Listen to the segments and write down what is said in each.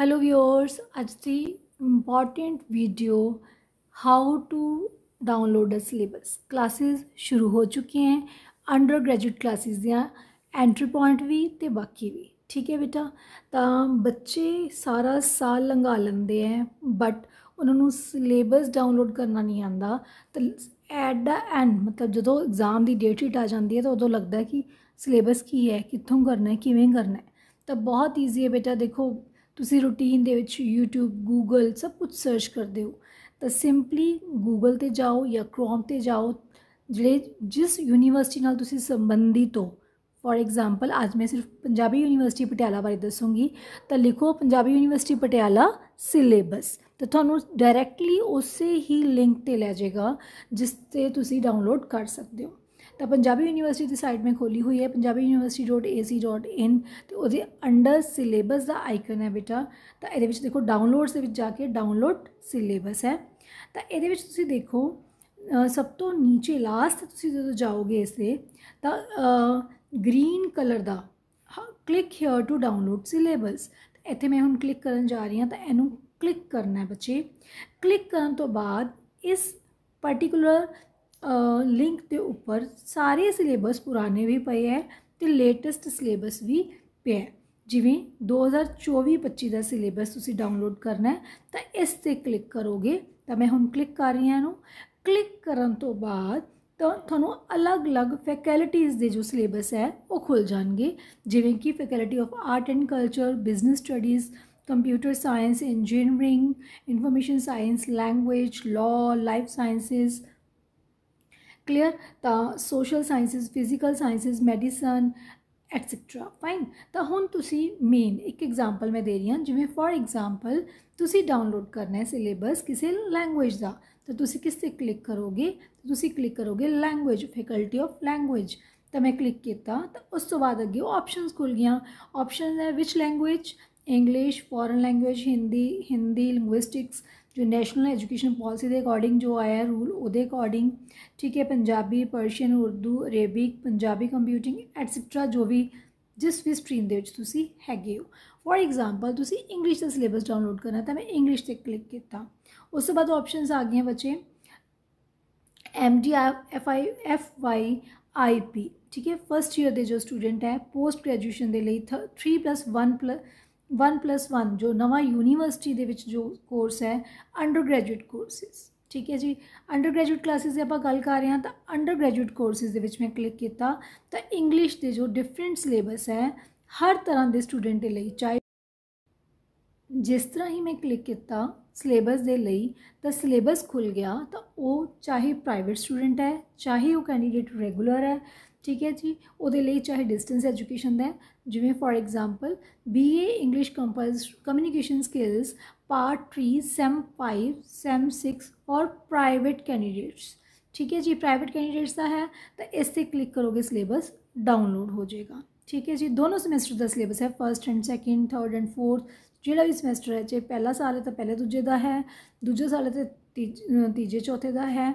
hello viewers ਅੱਜ ਦੀ important video how to download a syllabus classes ਸ਼ੁਰੂ ਹੋ ਚੁੱਕੀਆਂ ਹਨ ਅੰਡਰ ਗ੍ਰੈਜੂਏਟ ਕਲਾਸਿਸ ਦੀਆਂ ਐਂਟਰੀ ਪੁਆਇੰਟ ਵੀ ਤੇ ਬਾਕੀ ਵੀ ਠੀਕ ਹੈ ਬੇਟਾ ਤਾਂ ਬੱਚੇ ਸਾਰਾ ਸਾਲ ਲੰਘਾ ਲੈਂਦੇ ਐ ਬਟ ਉਹਨਾਂ ਨੂੰ ਸਿਲੇਬਸ ਡਾਊਨਲੋਡ ਕਰਨਾ ਨਹੀਂ ਆਂਦਾ ਤੇ ਐਟ ਦਾ ਐਂਡ ਮਤਲਬ ਜਦੋਂ ਐਗਜ਼ਾਮ ਦੀ ਡੇਟ ਸ਼ੀਟ ਆ ਜਾਂਦੀ ਹੈ ਤਾਂ ਉਦੋਂ ਲੱਗਦਾ ਕਿ ਸਿਲੇਬਸ ਕੀ ਹੈ ਕਿੱਥੋਂ ਕਰਨਾ ਹੈ ਕਿਵੇਂ ਕਰਨਾ ਹੈ ਤਾਂ ਬਹੁਤ ਈਜ਼ੀ ਹੈ ਬੇਟਾ ਦੇਖੋ ਤੁਸੀਂ ਰੂਟੀਨ ਦੇ ਵਿੱਚ YouTube Google ਸਭ ਕੁਝ ਸਰਚ ਕਰਦੇ ਹੋ ਤਾਂ ਸਿੰਪਲੀ Google ਤੇ ਜਾਓ ਜਾਂ Chrome ਤੇ ਜਾਓ ਜਿਹੜੇ ਜਿਸ ਯੂਨੀਵਰਸਿਟੀ ਨਾਲ ਤੁਸੀਂ ਸੰਬੰਧਿਤ ਹੋ ਫੋਰ ਐਗਜ਼ਾਮਪਲ ਅੱਜ ਮੈਂ ਸਿਰਫ ਪੰਜਾਬੀ ਯੂਨੀਵਰਸਿਟੀ ਪਟਿਆਲਾ ਬਾਰੇ ਦੱਸੂੰਗੀ ਤਾਂ ਲਿਖੋ ਪੰਜਾਬੀ ਯੂਨੀਵਰਸਿਟੀ ਪਟਿਆਲਾ ਸਿਲੇਬਸ ਤਾਂ ਤੁਹਾਨੂੰ ਡਾਇਰੈਕਟਲੀ ਉਸੇ ਹੀ ਲਿੰਕ ਤੇ ਲੈ ਜਾਏਗਾ ਜਿਸ ਤੇ ਤੁਸੀਂ ਡਾਊਨਲੋਡ ਕਰ ਸਕਦੇ ਹੋ ਤਾਂ ਪੰਜਾਬੀ ਯੂਨੀਵਰਸਿਟੀ ਦੀ ਸਾਈਟ ਮੇ ਖੋਲੀ ਹੋਈ ਹੈ punjabiuniversity.ac.in ਤੇ ਉਹਦੇ ਅੰਡਰ ਸਿਲੇਬਸ ਦਾ ਆਈਕਨ ਹੈ ਬੇਟਾ ਤਾਂ ਇਹਦੇ ਵਿੱਚ ਦੇਖੋ ਡਾਊਨਲੋਡਸ ਦੇ ਵਿੱਚ ਜਾ ਕੇ ਡਾਊਨਲੋਡ ਸਿਲੇਬਸ ਹੈ ਤਾਂ ਇਹਦੇ ਵਿੱਚ ਤੁਸੀਂ ਦੇਖੋ ਸਭ ਤੋਂ ਨੀਚੇ ਲਾਸਟ ਤੁਸੀਂ ਜਦੋਂ ਜਾਓਗੇ ਇਸ ਤੇ ਤਾਂ ਗ੍ਰੀਨ ਕਲਰ ਦਾ click here to download syllabus ਇੱਥੇ ਮੈਂ ਹੁਣ ਕਲਿੱਕ ਕਰਨ ਜਾ ਰਹੀ ਹਾਂ ਤਾਂ ਇਹਨੂੰ ਕਲਿੱਕ ਕਰਨਾ ਹੈ ਬੱਚੇ ਕਲਿੱਕ ਕਰਨ ਤੋਂ ਬਾਅਦ ਇਸ ਪਾਰਟਿਕੂਲਰ ਲਿੰਕ ਦੇ ਉੱਪਰ ਸਾਰੇ ਸਿਲੇਬਸ ਪੁਰਾਣੇ ਵੀ ਪਏ ਹੈ ਤੇ ਲੇਟੈਸਟ ਸਿਲੇਬਸ ਵੀ ਪਿਆ ਹੈ ਜਿਵੇਂ 2024-25 ਦਾ ਸਿਲੇਬਸ ਤੁਸੀਂ ਡਾਊਨਲੋਡ ਕਰਨਾ ਹੈ ਤਾਂ ਇਸ ਤੇ ਕਲਿੱਕ ਕਰੋਗੇ ਤਾਂ ਮੈਂ ਹੁਣ ਕਲਿੱਕ ਕਰ ਰਹੀ ਹਾਂ ਇਹਨੂੰ ਕਲਿੱਕ ਕਰਨ ਤੋਂ ਬਾਅਦ ਤਾਂ ਤੁਹਾਨੂੰ ਅਲੱਗ-ਅਲੱਗ ਫੈਕਲਟੀਆਂ ਦੇ ਜੋ ਸਿਲੇਬਸ ਹੈ ਉਹ ਖੁੱਲ ਜਾਣਗੇ ਜਿਵੇਂ ਕਿ faculty of art and culture business studies computer science engineering information science language law life sciences clear ਤਾਂ social sciences physical sciences medicine etcetera fine ਤਾਂ ਹੁਣ ਤੁਸੀਂ ਮੇਨ ਇੱਕ ਐਗਜ਼ਾਮਪਲ ਮੈਂ ਦੇ ਰਹੀ ਹਾਂ ਜਿਵੇਂ ਫੋਰ ਐਗਜ਼ਾਮਪਲ ਤੁਸੀਂ ਡਾਊਨਲੋਡ ਕਰਨਾ ਹੈ ਸਿਲੇਬਸ ਕਿਸੇ ਲੈਂਗੁਏਜ ਦਾ ਤਾਂ ਤੁਸੀਂ ਕਿਸ ਤੇ ਕਲਿੱਕ ਕਰੋਗੇ ਤੁਸੀਂ ਕਲਿੱਕ ਕਰੋਗੇ ਲੈਂਗੁਏਜ ਫੈਕਲਟੀ ਆਫ ਲੈਂਗੁਏਜ ਤਾਂ ਮੈਂ ਕਲਿੱਕ ਕੀਤਾ ਤਾਂ ਉਸ ਤੋਂ ਬਾਅਦ ਅੱਗੇ ਆਪਸ਼ਨਸ ਖੁੱਲ ਗਿਆ ਆਪਸ਼ਨ ਹੈ ਵਿਚ language English foreign language Hindi Hindi linguistics ਜੋ ਨੈਸ਼ਨਲ ਐਜੂਕੇਸ਼ਨ ਪਾਲਿਸੀ ਦੇ ਅਕੋਰਡਿੰਗ ਜੋ ਆਇਆ ਰੂਲ ਉਹਦੇ ਅਕੋਰਡਿੰਗ ਠੀਕ ਹੈ Punjabi Persian Urdu Arabic Punjabi computing etcetera ਜੋ ਵੀ ਜਿਸ ਵੀ ਸਟਰੀਮ ਦੇ ਵਿੱਚ ਤੁਸੀਂ ਹੈਗੇ ਹੋ ਫੋਰ ਐਗਜ਼ਾਮਪਲ ਤੁਸੀਂ ਇੰਗਲਿਸ਼ ਦਾ ਸਿਲੇਬਸ ਡਾਊਨਲੋਡ ਕਰਨਾ ਤਾਂ ਮੈਂ ਇੰਗਲਿਸ਼ ਤੇ ਕਲਿੱਕ ਕੀਤਾ ਉਸ ਤੋਂ ਬਾਅਦ ਆਪਸ਼ਨਸ ਆ ਗਈਆਂ ਬੱਚੇ M D F I F Y I P ਠੀਕ ਹੈ ਫਰਸਟ ਈਅਰ ਦੇ ਜੋ ਸਟੂਡੈਂਟ ਹੈ ਪੋਸਟ ਗ੍ਰੈਜੂਏਸ਼ਨ ਦੇ ਲਈ 3 1 1+1 ਜੋ ਨਵਾਂ ਯੂਨੀਵਰਸਿਟੀ ਦੇ ਵਿੱਚ ਜੋ ਕੋਰਸ ਹੈ ਅੰਡਰ ਗ੍ਰੈਜੂਏਟ ਕੋਰਸਿਸ ਠੀਕ ਹੈ ਜੀ ਅੰਡਰ ਗ੍ਰੈਜੂਏਟ ਕਲਾਸਿਸ ਦੀ ਆਪਾਂ ਗੱਲ ਕਰ ਰਹੇ ਹਾਂ ਤਾਂ ਅੰਡਰ ਗ੍ਰੈਜੂਏਟ ਕੋਰਸਿਸ ਦੇ ਵਿੱਚ ਮੈਂ ਕਲਿੱਕ ਕੀਤਾ ਤਾਂ ਇੰਗਲਿਸ਼ ਦੇ ਜੋ ਡਿਫਰੈਂਟ ਸਿਲੇਬਸ ਹੈ ਹਰ ਤਰ੍ਹਾਂ ਦੇ ਸਟੂਡੈਂਟ ਦੇ ਲਈ ਚਾਹੇ ਜਿਸ ਤਰ੍ਹਾਂ ਹੀ ਮੈਂ ਕਲਿੱਕ ਕੀਤਾ ਸਿਲੇਬਸ ਦੇ ਲਈ ਤਾਂ ਸਿਲੇਬਸ ਖੁੱਲ ਗਿਆ ਤਾਂ ਉਹ ਚਾਹੇ ਪ੍ਰਾਈਵੇਟ ਸਟੂਡੈਂਟ ਹੈ ਚਾਹੇ ਉਹ ਕੈਂਡੀਡੇਟ ਰੈਗੂਲਰ ਹੈ ਠੀਕ ਹੈ ਜੀ ਉਹਦੇ ਲਈ ਚਾਹੇ ਡਿਸਟੈਂਸ ਐਜੂਕੇਸ਼ਨ ਦਾ ਜਿਵੇਂ for example BA English compulsory communication skills part 3 sem 5 sem 6 ਔਰ ਪ੍ਰਾਈਵੇਟ ਕੈਂਡੀਡੇਟਸ ਠੀਕ ਹੈ ਜੀ ਪ੍ਰਾਈਵੇਟ ਕੈਂਡੀਡੇਟਸ ਦਾ ਹੈ ਤਾਂ ਇਸ ਤੇ ਕਲਿੱਕ ਕਰੋਗੇ ਸਿਲੇਬਸ ਡਾਊਨਲੋਡ ਹੋ ਜਾਏਗਾ ਠੀਕ ਹੈ ਜੀ ਦੋਨੋਂ ਸਮੈਸਟਰ ਦਾ ਸਿਲੇਬਸ ਹੈ first and second third and fourth ਜਿਹੜਾ ਵੀ ਸਮੈਸਟਰ ਹੈ ਜੇ ਪਹਿਲਾ ਸਾਲ ਹੈ ਤਾਂ ਪਹਿਲੇ ਦੂਜੇ ਦਾ ਹੈ ਦੂਜੇ ਸਾਲ ਹੈ ਤਾਂ ਤੀਜੇ ਚੌਥੇ ਦਾ ਹੈ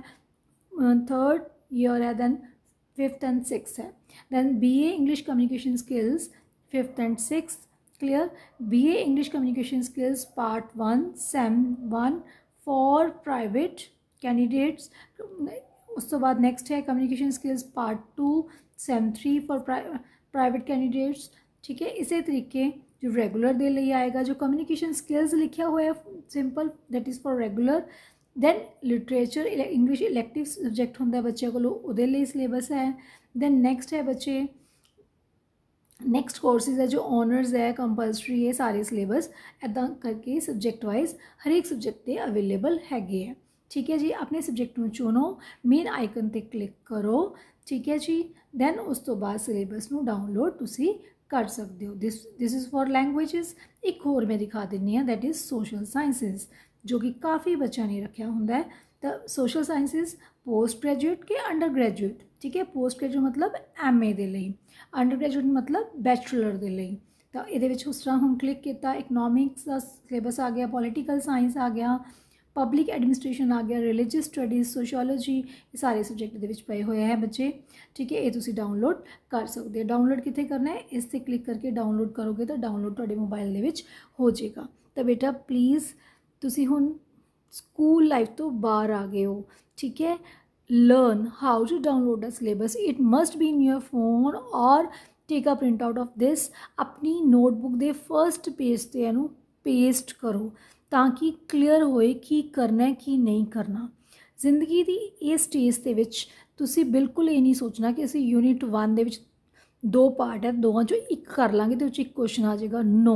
ਥਰਡ ਈਅਰ ਹੈ ਦੈਨ फिफ्थ एंड सिक्स है then B A English communication skills fifth and six clear B A English communication skills part one sem one for private candidates उस तो बाद नेक्स्ट है communication skills part two sem three for private candidates ठीक है इसी तरीके जो regular दे ले आएगा जो कम्युनिकेशन स्किल्स लिखा हुआ है simple that is for regular then literature English elective subject ਹੁੰਦਾ ਬੱਚਿਆਂ ਕੋਲ ਉਹਦੇ ਲਈ ਸਿਲੇਬਸ ਹੈ ਦੈਨ ਨੈਕਸਟ ਹੈ ਬੱਚੇ ਨੈਕਸਟ ਕੋਰਸਿਸ ਹੈ ਜੋ ਆਨਰਸ ਹੈ ਕੰਪਲਸਰੀ ਹੈ ਸਾਰੇ ਸਿਲੇਬਸ ਐਦਾਂ ਕਰਕੇ ਸਬਜੈਕਟ ਵਾਈਜ਼ ਹਰੇਕ ਸਬਜੈਕਟ ਤੇ ਅਵੇਲੇਬਲ ਹੈਗੇ ਹੈ ਠੀਕ ਹੈ ਜੀ ਆਪਣੇ ਸਬਜੈਕਟ ਨੂੰ ਚੁਣੋ ਮੇਨ ਆਈਕਨ ਤੇ ਕਲਿੱਕ ਕਰੋ ਠੀਕ ਹੈ ਜੀ ਦੈਨ ਉਸ ਤੋਂ ਬਾਅਦ ਸਿਲੇਬਸ ਨੂੰ ਡਾਊਨਲੋਡ ਤੁਸੀਂ ਕਰ ਸਕਦੇ ਹੋ this this is for languages ਇੱਕ ਹੋਰ ਮੈਂ ਦਿਖਾ ਦਿੰਨੀ ਆ ਥੈਟ ਇਜ਼ ਸੋਸ਼ਲ ਸਾਇੰਸਸ ਜੋ ਕਿ ਕਾਫੀ ਬੱਚਿਆਂ ਨੇ ਰੱਖਿਆ ਹੁੰਦਾ ਹੈ ਤਾਂ ਸੋਸ਼ਲ ਸਾਇੰਸਿਸ ਪੋਸਟ ਗ੍ਰੈਜੂਏਟ ਕੇ ਅੰਡਰ ਗ੍ਰੈਜੂਏਟ ਠੀਕ ਹੈ ਪੋਸਟ ਗ੍ਰੈਜੂਏਟ ਮਤਲਬ ਐਮਏ ਦੇ ਲਈ ਅੰਡਰ ਗ੍ਰੈਜੂਏਟ ਮਤਲਬ ਬੈਚਲਰ ਦੇ ਲਈ ਤਾਂ ਇਹਦੇ ਵਿੱਚ ਉਸ ਤਰ੍ਹਾਂ ਹੁਣ ਕਲਿੱਕ ਕੀਤਾ ਇਕਨੋਮਿਕਸ ਦਾ ਸਿਲੇਬਸ ਆ ਗਿਆ ਪੋਲੀਟੀਕਲ ਸਾਇੰਸ ਆ ਗਿਆ ਪਬਲਿਕ ਐਡਮਿਨਿਸਟ੍ਰੇਸ਼ਨ ਆ ਗਿਆ ਰਿਲੀਜੀਅਸ ਸਟੱਡੀਜ਼ ਸੋਸ਼ੀਓਲੋਜੀ ਇਹ ਸਾਰੇ ਸਬਜੈਕਟ ਦੇ ਵਿੱਚ ਪਏ ਹੋਏ ਹੈ ਬੱਚੇ ਠੀਕ ਹੈ ਇਹ ਤੁਸੀਂ ਡਾਊਨਲੋਡ ਕਰ ਸਕਦੇ ਹੋ ਡਾਊਨਲੋਡ ਕਿੱਥੇ ਕਰਨਾ ਹੈ ਇਸ ਤੇ ਕਲਿੱਕ ਕਰਕੇ ਡਾਊਨਲੋਡ ਕਰੋਗੇ ਤਾਂ ਡਾਊਨਲੋਡ ਤੁਹਾਡੇ ਮੋਬਾਈਲ ਦੇ ਵਿੱਚ ਹੋ ਜਾਏਗਾ ਤਾਂ ਬੇਟਾ ਪਲੀਜ਼ ਤੁਸੀਂ ਹੁਣ ਸਕੂਲ ਲਾਈਫ ਤੋਂ ਬਾਹਰ ਆ ਗਏ ਹੋ ਠੀਕ ਹੈ ਲਰਨ ਹਾਊ ਟੂ ਡਾਊਨਲੋਡ ਦਾ syllabus it must be in your phone or take a printout of this ਆਪਣੀ ਨੋਟਬੁੱਕ ਦੇ ਫਰਸਟ ਪੇਜ ਤੇ ਇਹਨੂੰ ਪੇਸਟ ਕਰੋ ਤਾਂ ਕਿ ਕਲੀਅਰ ਹੋਏ ਕੀ ਕਰਨਾ ਹੈ ਕੀ ਨਹੀਂ ਕਰਨਾ ਜ਼ਿੰਦਗੀ ਦੀ ਇਸ ਸਟੇਜ ਦੇ ਵਿੱਚ ਤੁਸੀਂ ਬਿਲਕੁਲ ਇਹ ਨਹੀਂ ਸੋਚਣਾ ਕਿ ਅਸੀਂ ਯੂਨਿਟ 1 ਦੇ ਵਿੱਚ ਦੋ ਪਾਰਟ ਹੈ ਦੋਵਾਂ ਚੋਂ ਇੱਕ ਕਰ ਲਾਂਗੇ ਤੇ ਉੱਚ ਇੱਕ ਕੁਐਸਚਨ ਆ ਜਾਏਗਾ ਨੋ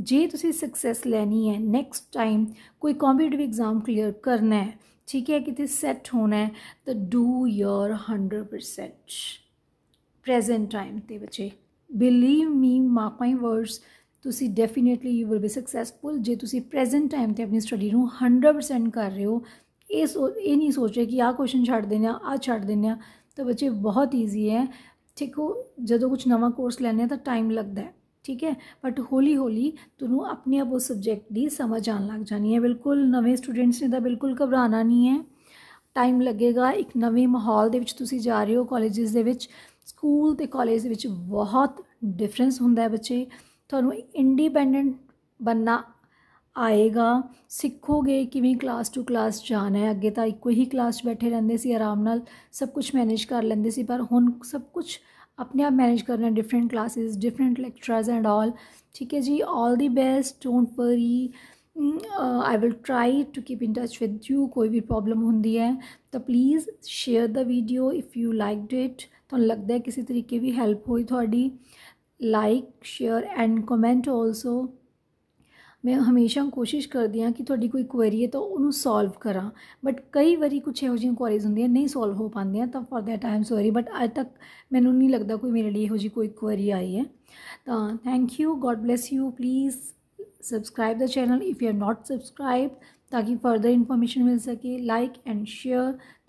ਜੇ ਤੁਸੀਂ ਸਕਸੈਸ ਲੈਣੀ ਹੈ ਨੈਕਸਟ ਟਾਈਮ ਕੋਈ ਕੰਪੀਟੀਟਿਵ ਐਗਜ਼ਾਮ ਕਲੀਅਰ ਕਰਨਾ ਹੈ ਠੀਕ ਹੈ ਕਿਤੇ ਸੈੱਟ ਹੋਣਾ ਹੈ ਤਾਂ ਡੂ ਯੋਰ 100% ਪ੍ਰੈਜ਼ੈਂਟ ਟਾਈਮ ਤੇ ਬੱਚੇ believe me mark my words ਤੁਸੀਂ definitely you will be successful ਜੇ ਤੁਸੀਂ ਪ੍ਰੈਜ਼ੈਂਟ ਟਾਈਮ ਤੇ ਆਪਣੀ ਸਟੱਡੀ ਨੂੰ 100% ਕਰ ਰਹੇ ਹੋ ਇਹ ਇਹ ਨਹੀਂ ਸੋਚੇ ਕਿ ਆਹ ਕੁਐਸਚਨ ਛੱਡ ਦੇਣਾ ਆਹ ਛੱਡ ਦੇਣਾ ਤਾਂ ਬੱਚੇ ਬਹੁਤ ਈਜ਼ੀ ਹੈ ਠੀਕ ਹੋ ਜਦੋਂ ਕੁਝ ਨਵਾਂ ਕੋਰਸ ਲੈਣੇ ਤਾਂ ਟਾਈਮ ਲੱਗਦਾ ਹੈ ਠੀਕ ਹੈ ਬਟ ਹੌਲੀ ਹੌਲੀ ਤੁਹਾਨੂੰ ਆਪਣੇ ਆਪ ਉਹ ਸਬਜੈਕਟ ਦੀ ਸਮਝ ਆਣ ਲੱਗ ਜਾਣੀ ਹੈ ਬਿਲਕੁਲ ਨਵੇਂ ਸਟੂਡੈਂਟਸ ਨੇ ਤਾਂ ਬਿਲਕੁਲ ਘਬਰਾਣਾ ਨਹੀਂ ਹੈ ਟਾਈਮ ਲੱਗੇਗਾ ਇੱਕ ਨਵੇਂ ਮਾਹੌਲ ਦੇ ਵਿੱਚ ਤੁਸੀਂ ਜਾ ਰਹੇ ਹੋ ਕਾਲਜਸ ਦੇ ਵਿੱਚ ਸਕੂਲ ਤੇ ਕਾਲਜ ਦੇ ਵਿੱਚ ਬਹੁਤ ਡਿਫਰੈਂਸ ਹੁੰਦਾ ਹੈ ਬੱਚੇ ਤੁਹਾਨੂੰ ਇੰਡੀਪੈਂਡੈਂਟ ਬੰਨਾ ਆਏਗਾ ਸਿੱਖੋਗੇ ਕਿਵੇਂ ਕਲਾਸ ਟੂ ਕਲਾਸ ਜਾਣਾ ਹੈ ਅੱਗੇ ਤਾਂ ਇੱਕੋ ਹੀ ਕਲਾਸ 'ਚ ਬੈਠੇ ਰਹਿੰਦੇ ਸੀ ਆਰਾਮ ਨਾਲ ਸਭ ਕੁਝ ਮੈਨੇਜ ਕਰ ਲੈਂਦੇ ਸੀ ਪਰ ਹੁਣ ਸਭ ਕੁਝ अपने आप मैनेज करना different classes different lecturers and all ठीक है जी all the best don't worry I will try to keep in touch with you कोई भी प्रॉब्लम होंगी है तो please share the video if you like it तो लगता है किसी तरीके भी हैल्प हुई थोड़ी like share and comment also ਮੈਂ ਹਮੇਸ਼ਾ ਕੋਸ਼ਿਸ਼ ਕਰਦੀ ਆ ਕਿ ਤੁਹਾਡੀ ਕੋਈ ਕੁਐਰੀ ਹੈ ਤਾਂ ਉਹਨੂੰ ਸੋਲਵ ਕਰਾਂ ਬਟ ਕਈ ਵਾਰੀ ਕੁਝ ਇਹੋ ਜਿਹੀਆਂ ਕੁਐਰੀਜ਼ ਹੁੰਦੀਆਂ ਨਹੀਂ ਸੋਲਵ ਹੋ ਪਾਉਂਦੀਆਂ ਤਾਂ for that I am sorry but ਅਜ ਤੱਕ ਮੈਨੂੰ ਨਹੀਂ ਲੱਗਦਾ ਕੋਈ ਮੇਰੇ ਲਈ ਇਹੋ ਜਿਹੀ ਕੋਈ ਕੁਐਰੀ ਆਈ ਹੈ ਤਾਂ thank you God bless you please subscribe ਦਾ channel if you are not subscribe ਤਾਂ ਕਿ ਫਰਦਰ ਇਨਫੋਰਮੇਸ਼ਨ ਮਿਲ ਸਕੇ ਲਾਈਕ ਐਂਡ ਸ਼ੇਅਰ